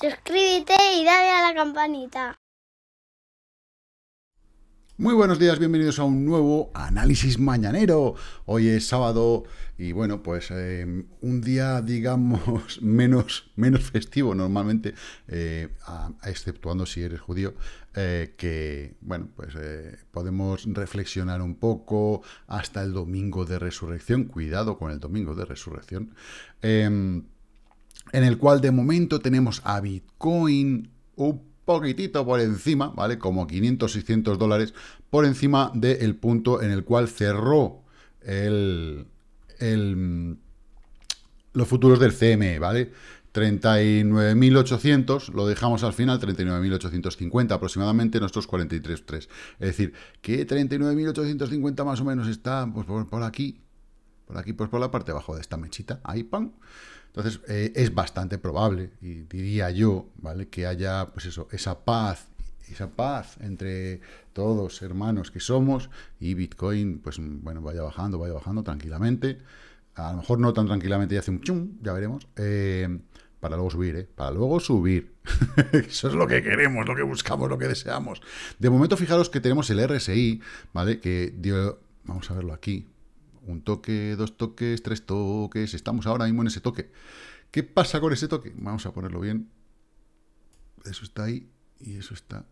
Suscríbete y dale a la campanita. Muy buenos días, bienvenidos a un nuevo análisis mañanero. Hoy es sábado y bueno, pues eh, un día, digamos, menos, menos festivo normalmente, eh, exceptuando si eres judío, eh, que bueno, pues podemos reflexionar un poco hasta el domingo de resurrección. Cuidado con el domingo de resurrección. Em, en el cual de momento tenemos a Bitcoin un poquitito por encima, ¿vale? Como 500, 600 dólares por encima del punto en el cual cerró el, los futuros del CME, ¿vale? 39.800, lo dejamos al final, 39.850 aproximadamente, nuestros 43.3. Es decir, que 39.850 más o menos está pues, por, aquí, por aquí, pues por la parte de abajo de esta mechita, ahí, pan entonces, eh, es bastante probable, y diría yo, ¿vale? Que haya, pues eso, esa paz, esa paz entre todos hermanos que somos, y Bitcoin, pues bueno, vaya bajando, vaya bajando tranquilamente. A lo mejor no tan tranquilamente y hace un chum, ya veremos. Eh, para luego subir, ¿eh? Para luego subir. Eso es lo que queremos, lo que buscamos, lo que deseamos. De momento, fijaros que tenemos el RSI, ¿vale? Que dio. Vamos a verlo aquí, un toque, dos toques, tres toques. Estamos ahora mismo en ese toque. ¿Qué pasa con ese toque? Vamos a ponerlo bien. Eso está ahí y eso está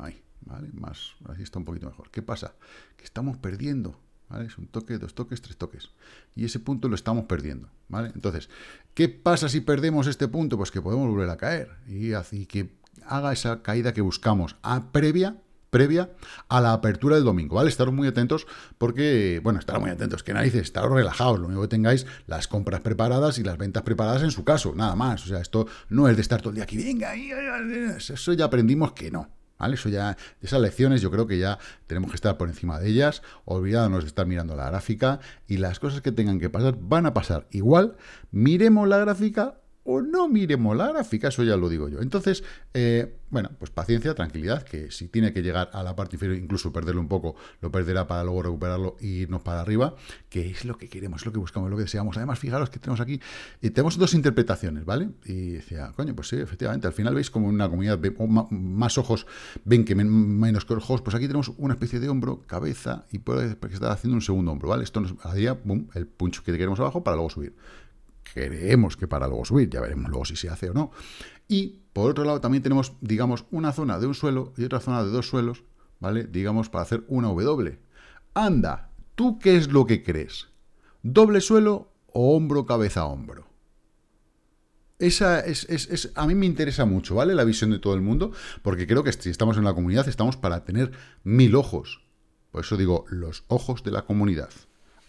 ahí. ¿Vale? Más, así está un poquito mejor. ¿Qué pasa? Que estamos perdiendo. Es un toque, dos toques, tres toques. Y ese punto lo estamos perdiendo, ¿vale? Entonces, ¿qué pasa si perdemos este punto? Pues que podemos volver a caer y que haga esa caída que buscamos a previa previa a la apertura del domingo, ¿vale? Estaros muy atentos porque, bueno, estar muy atentos, que narices, estaros relajados, lo único que tengáis las compras preparadas y las ventas preparadas en su caso, nada más, o sea, esto no es de estar todo el día aquí, venga, eso ya aprendimos que no, ¿Vale? Eso ya, esas lecciones yo creo que ya tenemos que estar por encima de ellas, olvidándonos de estar mirando la gráfica y las cosas que tengan que pasar van a pasar igual, miremos la gráfica o no la gráfica, eso ya lo digo yo. Entonces, eh, bueno, pues paciencia, tranquilidad, que si tiene que llegar a la parte inferior, incluso perderlo un poco, lo perderá para luego recuperarlo e irnos para arriba, que es lo que queremos, lo que buscamos, lo que deseamos. Además, fijaros que tenemos aquí, y eh, tenemos dos interpretaciones, ¿vale? Y decía, coño, pues sí, efectivamente, al final veis como una comunidad, más ojos ven que menos que ojos, pues aquí tenemos una especie de hombro, cabeza, y puede estar haciendo un segundo hombro, ¿vale? Esto nos haría, boom, el punch que queremos abajo para luego subir creemos que para luego subir, ya veremos luego si se hace o no. Y por otro lado también tenemos, digamos, una zona de un suelo y otra zona de dos suelos, ¿vale? Digamos, para hacer una W. Anda, ¿tú qué es lo que crees? ¿Doble suelo o hombro, cabeza, hombro? Esa es, es, a mí me interesa mucho, ¿vale? La visión de todo el mundo, porque creo que si estamos en la comunidad, estamos para tener mil ojos. Por eso digo, los ojos de la comunidad.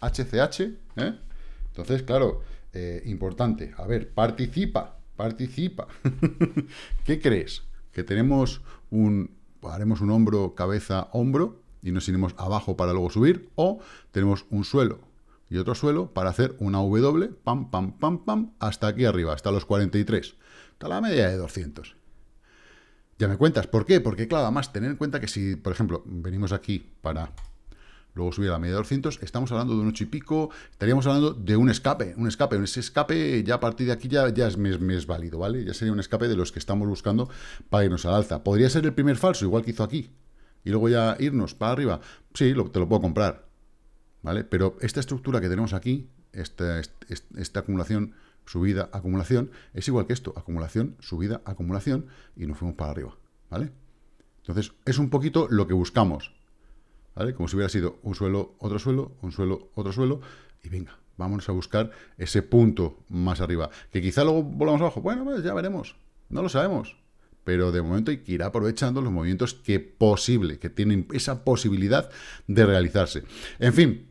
HCH, ¿eh? Entonces, claro, eh, importante. A ver, participa, participa. ¿Qué crees? ¿Que tenemos un... haremos un hombro, cabeza, hombro y nos iremos abajo para luego subir? ¿O tenemos un suelo y otro suelo para hacer una W, pam, pam, pam, pam, hasta aquí arriba, hasta los 43, hasta la media de 200? Ya me cuentas, ¿por qué? Porque claro, además tener en cuenta que si, por ejemplo, venimos aquí para luego subir a la media de 200, estamos hablando de un 8 y pico, estaríamos hablando de un escape, un escape, un escape ya a partir de aquí ya, ya es, válido, ¿vale? Ya sería un escape de los que estamos buscando para irnos al alza. Podría ser el primer falso, igual que hizo aquí, y luego ya irnos para arriba. Sí, lo, te lo puedo comprar, ¿vale? Pero esta estructura que tenemos aquí, esta, esta, esta acumulación, subida, acumulación, es igual que esto, acumulación, subida, acumulación, y nos fuimos para arriba, ¿vale? Entonces, es un poquito lo que buscamos, como si hubiera sido un suelo, otro suelo, un suelo, otro suelo, y venga, vamos a buscar ese punto más arriba. Que quizá luego volvamos abajo. Bueno, pues ya veremos. No lo sabemos. Pero de momento hay que ir aprovechando los movimientos que posible, que tienen esa posibilidad de realizarse. En fin,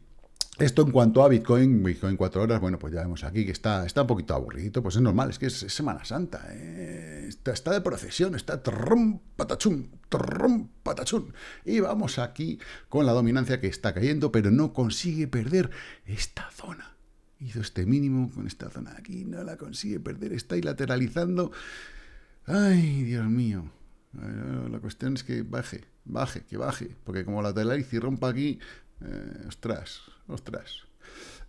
esto en cuanto a Bitcoin, Bitcoin 4 horas, bueno, pues ya vemos aquí que está, está un poquito aburridito, pues es normal, es que es, Semana Santa, ¿eh? está, de procesión, está trom patachum, patachum. Y vamos aquí con la dominancia que está cayendo, pero no consigue perder esta zona. Hizo este mínimo con esta zona aquí, no la consigue perder, está ahí lateralizando. Ay, Dios mío. La cuestión es que baje, baje, que baje, porque como lateraliza y rompa aquí, eh, ostras, ostras.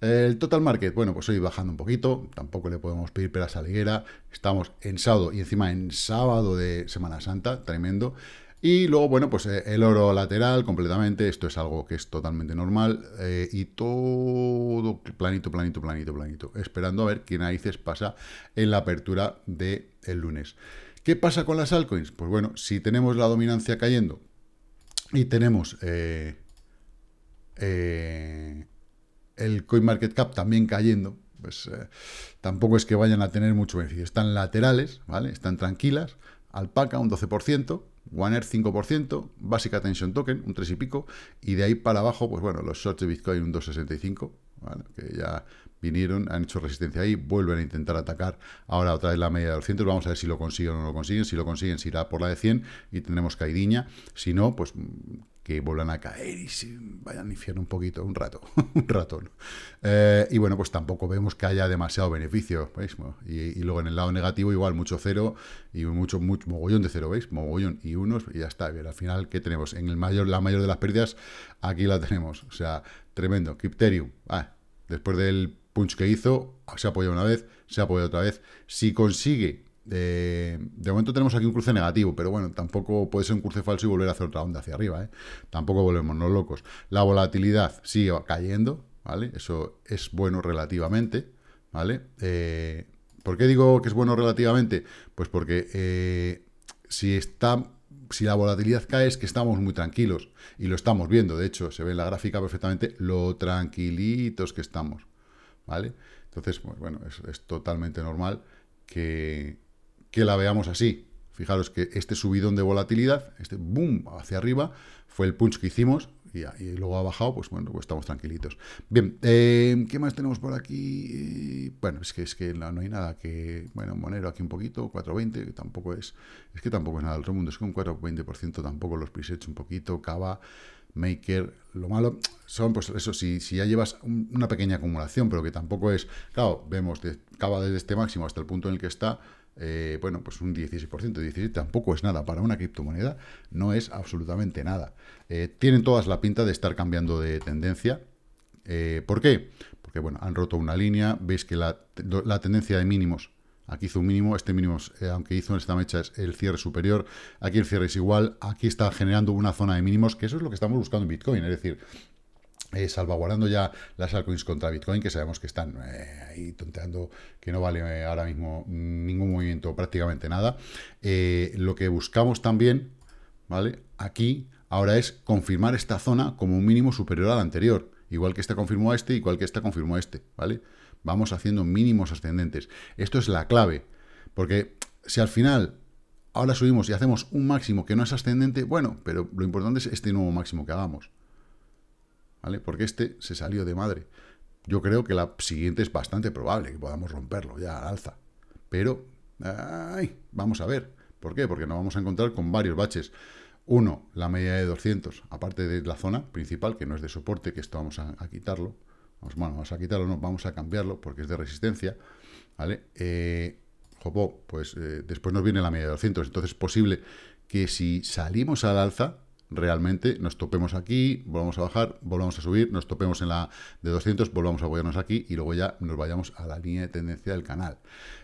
El total market, bueno, pues hoy bajando un poquito, tampoco le podemos pedir peras a la higuera, estamos en sábado y encima en sábado de Semana Santa, tremendo. Y luego, bueno, pues eh, el oro lateral completamente, esto es algo que es totalmente normal, eh, y todo planito, planito, planito, planito, esperando a ver qué narices pasa en la apertura del lunes. ¿Qué pasa con las altcoins? Pues bueno, si tenemos la dominancia cayendo y tenemos... Eh, el CoinMarketCap también cayendo, pues eh, tampoco es que vayan a tener mucho beneficio. Están laterales, ¿vale? Están tranquilas. Alpaca un 12%, Wanner, 5%, Basic Attention Token un 3 y pico, y de ahí para abajo, pues bueno, los shorts de Bitcoin un 2,65, que ya vinieron, han hecho resistencia ahí, vuelven a intentar atacar ahora otra vez la media de 200, vamos a ver si lo consiguen o no lo consiguen, si lo consiguen se irá por la de 100 y tendremos caidiña, si no, pues que vuelvan a caer y se vayan a infierno un poquito, un rato, un ratón. Eh, y bueno, pues tampoco vemos que haya demasiado beneficio, ¿veis? Y, luego en el lado negativo igual, mucho cero y mucho, mucho, mogollón de cero, ¿veis? Mogollón y unos y ya está. Bien, al final, ¿qué tenemos? En el mayor, la mayor de las pérdidas, aquí la tenemos. O sea, tremendo. Crypterium, ah, después del punch que hizo, se ha apoyado una vez, se ha apoyado otra vez. Si consigue de momento tenemos aquí un cruce negativo, pero bueno, tampoco puede ser un cruce falso y volver a hacer otra onda hacia arriba. ¿eh? Tampoco volvemos los locos. La volatilidad sigue cayendo, ¿vale? Eso es bueno relativamente, ¿vale? Eh, ¿Por qué digo que es bueno relativamente? Pues porque eh, si está si la volatilidad cae es que estamos muy tranquilos y lo estamos viendo, de hecho, se ve en la gráfica perfectamente lo tranquilitos que estamos, ¿vale? Entonces, pues bueno, es totalmente normal que, que la veamos así. Fijaros que este subidón de volatilidad, este boom hacia arriba, fue el punch que hicimos y, luego ha bajado, pues bueno, pues estamos tranquilitos. Bien, eh, ¿qué más tenemos por aquí? Eh, bueno, es que, es que no, hay nada que... Bueno, Monero aquí un poquito, 4.20, tampoco es... Es que tampoco es nada del otro mundo, es que un 4.20% tampoco, los presets e un poquito, Cava... Maker. Lo malo son, pues eso, si, si ya llevas una pequeña acumulación, pero que tampoco es, claro, vemos, de, acaba desde este máximo hasta el punto en el que está, eh, bueno, pues un 16%, 17% tampoco es nada, para una criptomoneda no es absolutamente nada. Eh, tienen todas la pinta de estar cambiando de tendencia. Eh, ¿Por qué? Porque, bueno, han roto una línea, veis que la, la tendencia de mínimos Aquí hizo un mínimo, este mínimo, eh, aunque hizo en esta mecha, es el cierre superior. Aquí el cierre es igual, aquí está generando una zona de mínimos, que eso es lo que estamos buscando en Bitcoin. Es decir, eh, salvaguardando ya las altcoins contra Bitcoin, que sabemos que están eh, ahí tonteando, que no vale ahora mismo ningún movimiento, prácticamente nada. lo que buscamos también, ¿vale? Aquí ahora es confirmar esta zona como un mínimo superior al anterior, igual que este confirmó a este, igual que esta confirmó a este, ¿vale? Vamos haciendo mínimos ascendentes. Esto es la clave, porque si al final ahora subimos y hacemos un máximo que no es ascendente, bueno, pero lo importante es este nuevo máximo que hagamos. ¿Vale? Porque este se salió de madre. Yo creo que la siguiente es bastante probable que podamos romperlo ya al alza. Pero, vamos a ver. ¿Por qué? Porque nos vamos a encontrar con varios baches. Uno, la media de 200, aparte de la zona principal, que no es de soporte, que esto vamos a quitarlo. Vamos, bueno, vamos a quitarlo, no, vamos a cambiarlo porque es de resistencia, ¿vale? Eh, jopo, pues eh, después nos viene la media de 200, entonces es posible que si salimos al alza, realmente nos topemos aquí, volvamos a bajar, volvamos a subir, nos topemos en la de 200, volvamos a apoyarnos aquí y luego ya nos vayamos a la línea de tendencia del canal.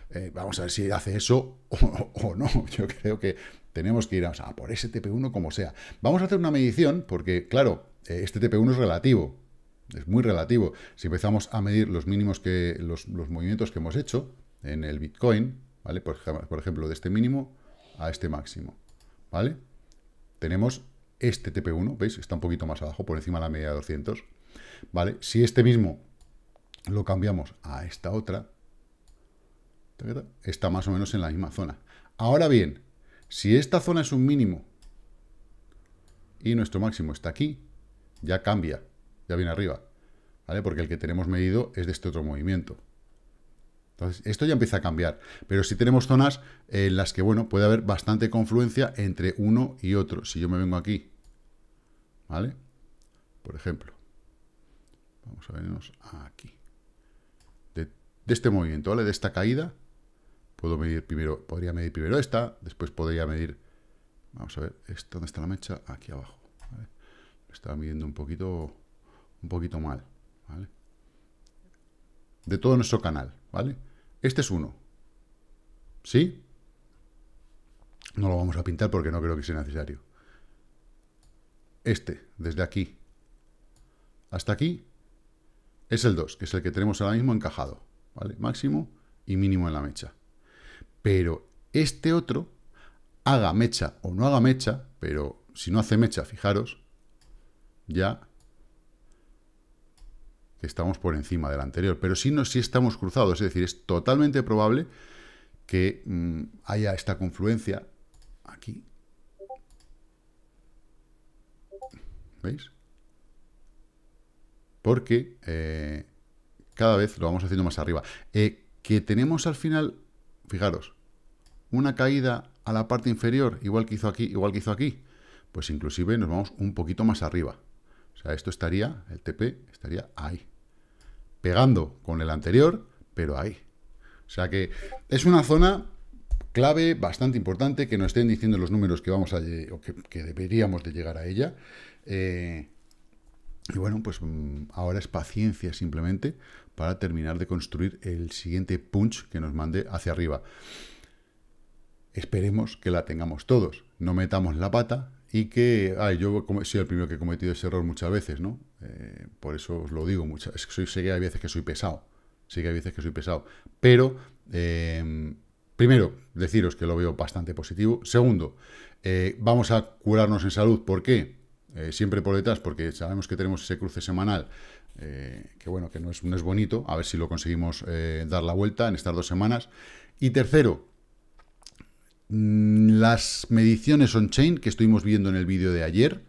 Eh, vamos a ver si hace eso o, no. Yo creo que tenemos que ir a por ese TP1 como sea. Vamos a hacer una medición porque, claro, este TP1 es relativo es muy relativo. Si empezamos a medir los mínimos que los, movimientos que hemos hecho en el Bitcoin, ¿vale? Por, por, ejemplo, de este mínimo a este máximo, ¿vale? Tenemos este TP1, ¿veis? Está un poquito más abajo, por encima de la media de 200, ¿vale? Si este mismo lo cambiamos a esta otra, está más o menos en la misma zona. Ahora bien, si esta zona es un mínimo y nuestro máximo está aquí, ya cambia ya viene arriba, ¿vale? Porque el que tenemos medido es de este otro movimiento. Entonces, esto ya empieza a cambiar. Pero si tenemos zonas en las que, bueno, puede haber bastante confluencia entre uno y otro. Si yo me vengo aquí, ¿vale? Por ejemplo, vamos a venirnos aquí. De, este movimiento, ¿vale? De esta caída, puedo medir primero, podría medir primero esta, después podría medir, vamos a ver, ¿dónde está la mecha? Aquí abajo. Estaba midiendo un poquito un poquito mal, ¿vale? De todo nuestro canal, ¿vale? Este es uno. ¿Sí? No lo vamos a pintar porque no creo que sea necesario. Este, desde aquí hasta aquí, es el 2, que es el que tenemos ahora mismo encajado, ¿vale? Máximo y mínimo en la mecha. Pero este otro, haga mecha o no haga mecha, pero si no hace mecha, fijaros, ya que estamos por encima del anterior, pero si no, si estamos cruzados, es decir, es totalmente probable que mm, haya esta confluencia aquí. ¿Veis? Porque eh, cada vez lo vamos haciendo más arriba. Eh, que tenemos al final, fijaros, una caída a la parte inferior, igual que hizo aquí, igual que hizo aquí, pues inclusive nos vamos un poquito más arriba. O sea, esto estaría, el TP estaría ahí pegando con el anterior, pero ahí. O sea que es una zona clave, bastante importante, que nos estén diciendo los números que vamos a o que, deberíamos de llegar a ella. Eh, y bueno, pues mm, ahora es paciencia simplemente para terminar de construir el siguiente punch que nos mande hacia arriba. Esperemos que la tengamos todos, no metamos la pata y que, ay, yo he sido el primero que he cometido ese error muchas veces, ¿no? Eh, por eso os lo digo muchas soy, sé que hay veces que soy pesado. Sí que hay veces que soy pesado. Pero, eh, primero, deciros que lo veo bastante positivo. Segundo, eh, vamos a curarnos en salud. ¿Por qué? Eh, siempre por detrás, porque sabemos que tenemos ese cruce semanal, que bueno, que no es, bonito. A ver si lo conseguimos dar la vuelta en estas dos semanas. Y tercero, mm, las mediciones on-chain que estuvimos viendo en el vídeo de ayer,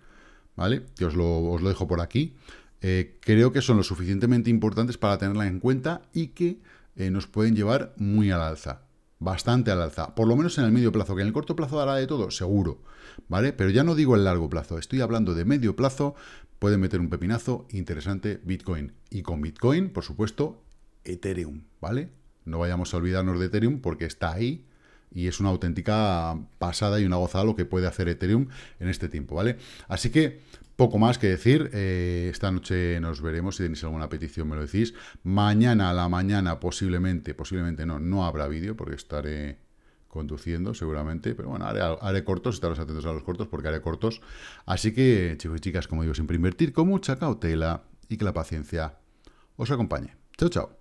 ¿vale? Que os lo dejo por aquí. Eh, creo que son lo suficientemente importantes para tenerla en cuenta y que eh, nos pueden llevar muy al alza, bastante al alza, por lo menos en el medio plazo, que en el corto plazo dará de todo, seguro, ¿vale? Pero ya no digo el largo plazo, estoy hablando de medio plazo, puede meter un pepinazo interesante Bitcoin. Y con Bitcoin, por supuesto, Ethereum, ¿vale? No vayamos a olvidarnos de Ethereum porque está ahí y es una auténtica pasada y una gozada lo que puede hacer Ethereum en este tiempo, ¿vale? Así que poco más que decir, eh, esta noche nos veremos, si tenéis alguna petición me lo decís. Mañana a la mañana posiblemente, posiblemente no, no habrá vídeo porque estaré conduciendo seguramente, pero bueno, haré, haré cortos, estaros atentos a los cortos porque haré cortos. Así que, chicos y chicas, como digo, siempre invertir con mucha cautela y que la paciencia os acompañe. Chao, chao.